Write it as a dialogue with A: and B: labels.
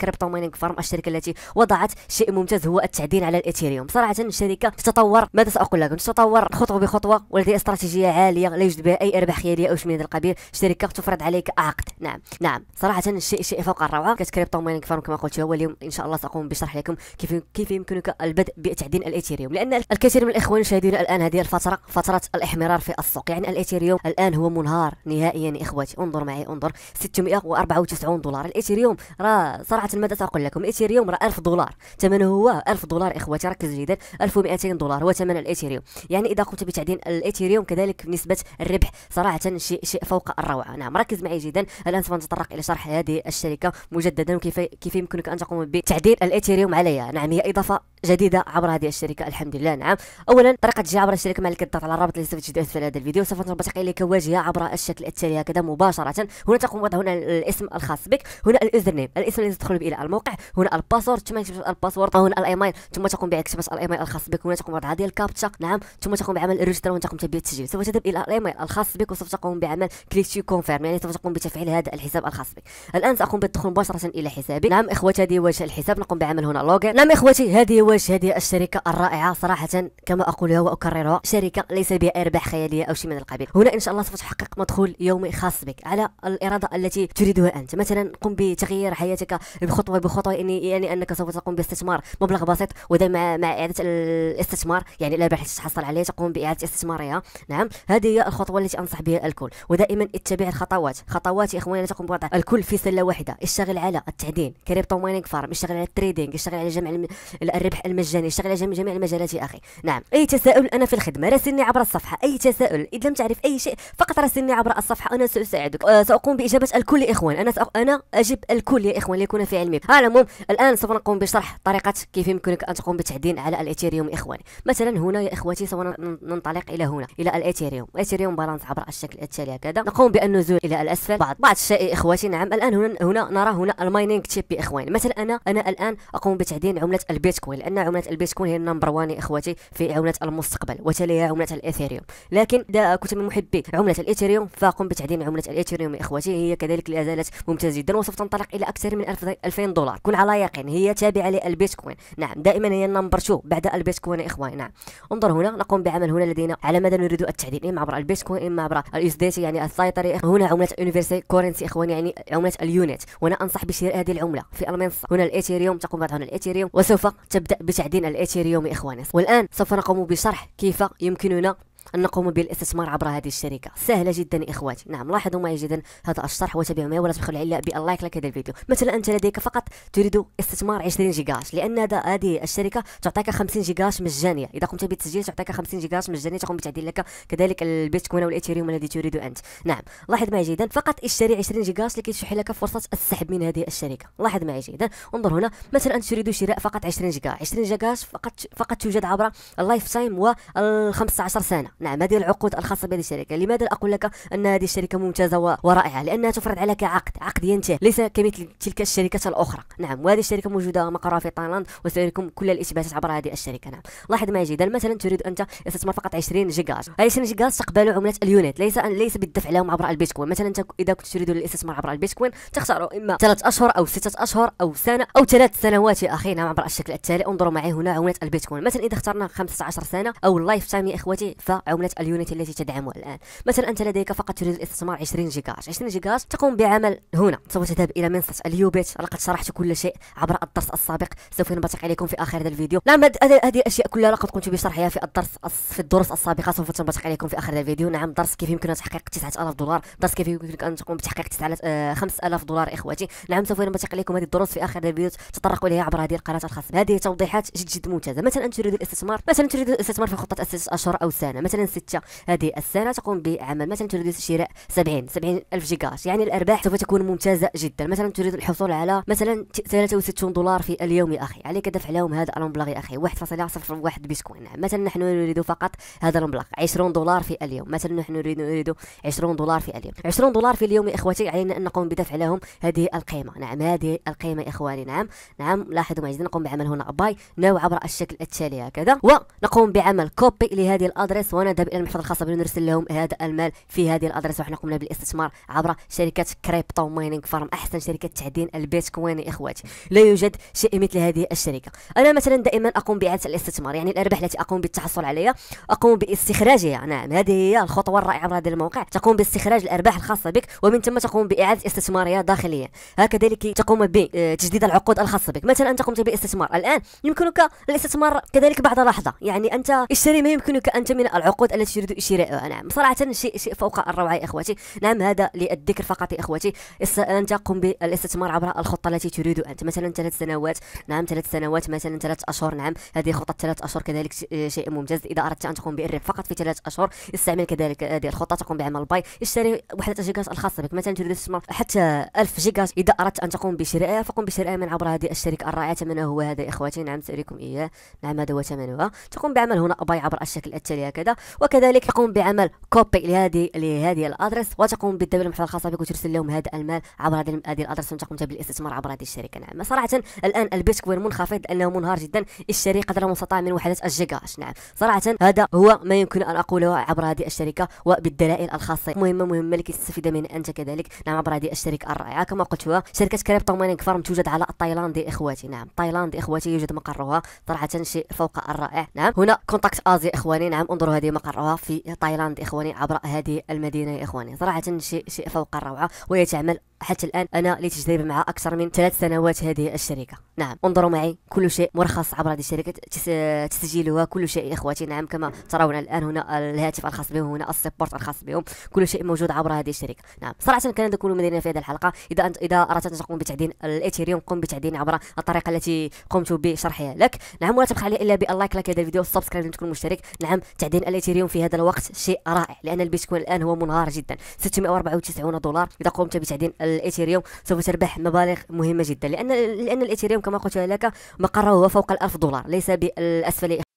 A: كريبتو مايننج فارم الشركه التي وضعت شيء ممتاز هو التعدين على الاثيريوم صراحه الشركه تتطور ماذا ساقول لكم تتطور خطوه بخطوه ولدي استراتيجيه عاليه لا يوجد بها اي ارباح خياليه او شيء من هذا القبيل الشركه تفرض عليك عقد نعم نعم صراحه الشيء شيء فوق الروعه كريبتو مايننج فارم كما قلت هو اليوم ان شاء الله ساقوم بشرح لكم كيف كيف يمكنك البدء بتعدين الاثيريوم لان الكثير من الاخوان يشاهدون الان هذه الفتره فتره الاحمرار في السوق يعني الاثيريوم الان هو منهار نهائيا اخواتي انظر معي انظر 694 دولار الاثيريوم راه صراحه صراحه ماذا ساقول لكم الايثيريوم راه 1000 دولار ثمنه هو 1000 دولار اخواتي ركزوا جيدا 1200 دولار هو ثمن الايثيريوم يعني اذا قمت بتعدين الايثيريوم كذلك نسبه الربح صراحه شيء شيء فوق الروعه نعم ركز معي جيدا الان سوف نتطرق الى شرح هذه الشركه مجددا وكيف كيف يمكنك ان تقوم بتعديل الايثيريوم عليها نعم هي اضافه جديده عبر هذه الشركه الحمد لله نعم اولا طريقه تجي عبر الشركه مالك الضغط على الرابط اللي سوف تجده اسفل هذا الفيديو سوف تربطك اليك واجهه عبر الشكل التالي هكذا مباشره هنا تقوم وضع هنا الاسم الخاص بك هنا اليوزر الاسم اللي تدخل الى الموقع هنا الباسورد ثم تكتب الباسورد هنا الايميل ثم تقوم باكتابه الايميل الخاص بك هنا تقوم بوضع هذه الكابتشا نعم ثم تقوم بعمل الريجستر وانت قمت بالتسجيل سوف تذهب الى الايميل الخاص بك وسوف تقوم بعمل كليك تو كونفيرم يعني سوف تقوم بتفعيل هذا الحساب الخاص بك الان ساقوم بالدخول مباشره الى حسابي نعم اخوتي هذه وجه الحساب نقوم بعمل هنا لوغين نعم اخوتي هذه وجه هذه الشركه الرائعه صراحه كما اقولها واكررها شركه ليس بها ارباح خياليه او شيء من القبيل هنا ان شاء الله سوف تحقق مدخول يومي خاص بك على الاراده التي تريدها انت مثلا قم بتغيير حياتك بخطوه بخطوه يعني, يعني انك سوف تقوم باستثمار مبلغ بسيط واذا مع, مع اعاده الاستثمار يعني لا باحث تحصل عليه تقوم باعاده استثمارها نعم هذه هي الخطوه التي انصح بها الكل ودائما اتبع الخطوات خطوات يا اخواني لا تقوم بوضع الكل في سله واحده اشتغل على التعدين كريبتو مايننج فارم اشتغل على التريدينج اشتغل على جمع الربح المجاني اشتغل على جميع المجالات يا اخي نعم اي تساؤل انا في الخدمه راسلني عبر الصفحه اي تساؤل اذا لم تعرف اي شيء فقط راسلني عبر الصفحه انا ساساعدك أه ساقوم باجابه الكل يا اخوان انا سأ... انا اجب الكل يا اخوان ليكون في علمي على العموم الان سوف نقوم بشرح طريقه كيف يمكنك ان تقوم بالتعدين على الايثيريوم اخواني مثلا هنا يا اخوتي سوف ننطلق الى هنا الى الايثيريوم ايثيريوم بالانس عبر الشكل التالي هكذا نقوم بالنزول الى الاسفل بعض بعض الشيء اخواتي نعم الان هنا هنا نرى هنا المايننج تشيب اخواني مثلا انا انا الان اقوم بتعدين عمله البيتكوين لان عمله البيتكوين هي النمبر 1 اخواتي في عمله المستقبل وتليها عمله الايثيريوم لكن اذا كنت من محبي عمله الايثيريوم فاقم بتعدين عمله الايثيريوم اخواتي هي كذلك لا زالت ممتازه جدا وسوف تنطلق الى اكثر من 1000 2000 دولار كن على يقين هي تابعه للبيتكوين نعم دائما هي النمبر 2 بعد البيتكوين يا اخواني نعم انظر هنا نقوم بعمل هنا لدينا على مدى نريد التعديل اما عبر البيتكوين اما عبر الاس دي تي يعني السيطري هنا عمله يونيفرسال كورنسي اخواني يعني عمله اليونت وانا انصح بشراء هذه العمله في المنصه هنا الايثيريوم تقوم بعد هنا الايثيريوم وسوف تبدا بتعدين الايثيريوم يا اخواني والان سوف نقوم بشرح كيف يمكننا أن نقوم بالاستثمار عبر هذه الشركة سهلة جدا إخواتي نعم لاحظوا معي جدا هذا الشرح وتابعوا معي ولا تبخلوا علي باللايك لك هذا الفيديو مثلا أنت لديك فقط تريد استثمار 20 جيجاش لأن هذا هذه الشركة تعطيك 50 جيجاش مجانية إذا قمت بالتسجيل تعطيك 50 جيجاش مجانية تقوم بتعديل لك كذلك البيتكوين أو الإيثيريوم الذي تريد أنت نعم لاحظ معي جيدا فقط اشتري 20 جيجاش لكي تشح لك فرصة السحب من هذه الشركة لاحظ معي جيدا انظر هنا مثلا أنت تريد شراء فقط 20 جيجا 20 جيجاش فقط فقط توجد عبر اللايف تايم و 15 سنة نعم هذه العقود الخاصه بهذه الشركه لماذا اقول لك ان هذه الشركه ممتازه ورائعه لانها تفرض عليك عقد عقد ينتهي ليس كمثل تلك الشركات الاخرى نعم وهذه الشركه موجوده مقرها في تايلاند وسيريكم كل الاثباتات عبر هذه الشركه نعم لاحظ معي جيدا مثلا تريد انت استثمار فقط 20 جيجاز 20 جيجاز تقبل عمله اليونت ليس ليس بالدفع لهم عبر البيتكوين مثلا اذا كنت تريد الاستثمار عبر البيتكوين تختار اما 3 اشهر او 6 اشهر او سنه او ثلاث سنوات يا اخي نعم عبر الشكل التالي انظروا معي هنا عمله البيتكوين مثلا اذا اخترنا 15 سنه او اللايف تايم يا اخوتي ف عملة اليونيتي التي تدعمه الآن مثلا أنت لديك فقط تريد الاستثمار 20 جيجا 20 جيجا تقوم بعمل هنا سوف تذهب إلى منصة اليوبيت لقد شرحت كل شيء عبر الدرس السابق سوف ينبثق عليكم في آخر هذا الفيديو نعم هذه الأشياء كلها لقد قمت بشرحها في الدرس في الدروس السابقة سوف تنبثق عليكم في آخر هذا الفيديو نعم درس كيف يمكن تحقيق 9000 دولار درس كيف يمكنك أن تقوم بتحقيق 5000 آه، دولار إخوتي نعم سوف ينبثق عليكم هذه الدروس في آخر هذا الفيديو تطرق إليها عبر هذه القناة الخاصة هذه توضيحات جد جد ممتازة مثلا تريد الاستثمار مثلا تريد الاستثمار في خطة 6 أشهر أو سنة مثلا مثلا 6 هذه السنه تقوم بعمل مثلا تريد شراء 70 70 الف جيجا يعني الارباح سوف تكون ممتازه جدا مثلا تريد الحصول على مثلا 63 دولار في اليوم يا اخي عليك دفع لهم هذا المبلغ يا اخي 1.01 بيتكوين مثلا نحن نريد فقط هذا المبلغ 20 دولار في اليوم مثلا نحن نريد نريد 20 دولار في اليوم 20 دولار في اليوم يا اخوتي علينا ان نقوم بدفع لهم هذه القيمه نعم هذه القيمه يا اخواني نعم نعم لاحظوا معي نقوم بعمل هنا باي نو عبر الشكل التالي هكذا ونقوم بعمل كوبي لهذه الادريس دعونا نذهب الى المحفظه الخاصه بنا نرسل لهم هذا المال في هذه الادرس وحنا قمنا بالاستثمار عبر شركه كريبتو مايننج فارم احسن شركه تعدين البيتكوين يا اخواتي لا يوجد شيء مثل هذه الشركه انا مثلا دائما اقوم باعاده الاستثمار يعني الارباح التي اقوم بالتحصل عليها اقوم باستخراجها نعم هذه هي الخطوه الرائعه عبر هذا الموقع تقوم باستخراج الارباح الخاصه بك ومن ثم تقوم باعاده استثمارها داخليا هكذلك تقوم بتجديد العقود الخاصه بك مثلا انت قمت باستثمار الان يمكنك الاستثمار كذلك بعد لحظه يعني انت اشتري ما يمكنك انت من العقود العقود التي يريد شرائها نعم صراحة شيء شيء فوق الروعة يا إخوتي نعم هذا للذكر فقط يا إخوتي أنت قم بالاستثمار عبر الخطة التي تريد أنت مثلا ثلاث سنوات نعم ثلاث سنوات مثلا ثلاث أشهر نعم هذه خطة ثلاث أشهر كذلك شيء ممتاز إذا أردت أن تقوم بالربح فقط في ثلاث أشهر استعمل كذلك هذه الخطة تقوم بعمل باي اشتري وحدة جيجاس الخاصة بك مثلا تريد تستثمر حتى 1000 جيجاز إذا أردت أن تقوم بشرائها فقم بشرائها من عبر هذه الشركة الرائعة ثمنها هو هذا إخوتي نعم سأريكم إياه نعم هذا هو ثمنها تقوم بعمل هنا باي عبر الشكل التالي هكذا وكذلك تقوم بعمل كوبي لهذه لهذه الادرس وتقوم بالدوله المحفظه الخاصه بك وترسل لهم هذا المال عبر هذه هذه الادرس وتقوم بالاستثمار عبر هذه الشركه نعم صراحه الان البيتكوين منخفض لانه منهار جدا اشتري قدر المستطاع من وحدات الجيجاش نعم صراحه هذا هو ما يمكن ان اقوله عبر هذه الشركه وبالدلائل الخاصه مهمه مهمه لكي تستفيد منها انت كذلك نعم عبر هذه الشركه الرائعه كما قلت شركه كريبتو مايننج فارم توجد على التايلاندي اخواتي نعم تايلاند اخواتي يوجد مقرها صراحه شيء فوق الرائع نعم هنا كونتاكت ازي اخواني نعم انظروا هذه بمقرها في تايلاند اخواني عبر هذه المدينه يا اخواني صراحه شيء شيء فوق الروعه وهي تعمل حتى الآن أنا لتجربة مع أكثر من ثلاث سنوات هذه الشركة نعم انظروا معي كل شيء مرخص عبر هذه الشركة تسجيلها كل شيء إخوتي نعم كما ترون الآن هنا الهاتف الخاص بهم هنا السبورت الخاص بهم كل شيء موجود عبر هذه الشركة نعم صراحة كان هذا كل مدينة في هذه الحلقة إذا أنت إذا أردت أن تقوم بتعدين الإيثيريوم قم بتعدين عبر الطريقة التي قمت بشرحها لك نعم ولا تبخل علي إلا باللايك لك هذا الفيديو والسبسكرايب لتكون مشترك نعم تعدين الإيثيريوم في هذا الوقت شيء رائع لأن البيتكوين الآن هو منهار جدا 694 دولار إذا قمت بتعدين الايثيريوم سوف تربح مبالغ مهمه جدا لان لان الايثيريوم كما قلت لك مقره هو فوق الألف 1000 دولار ليس بالاسفل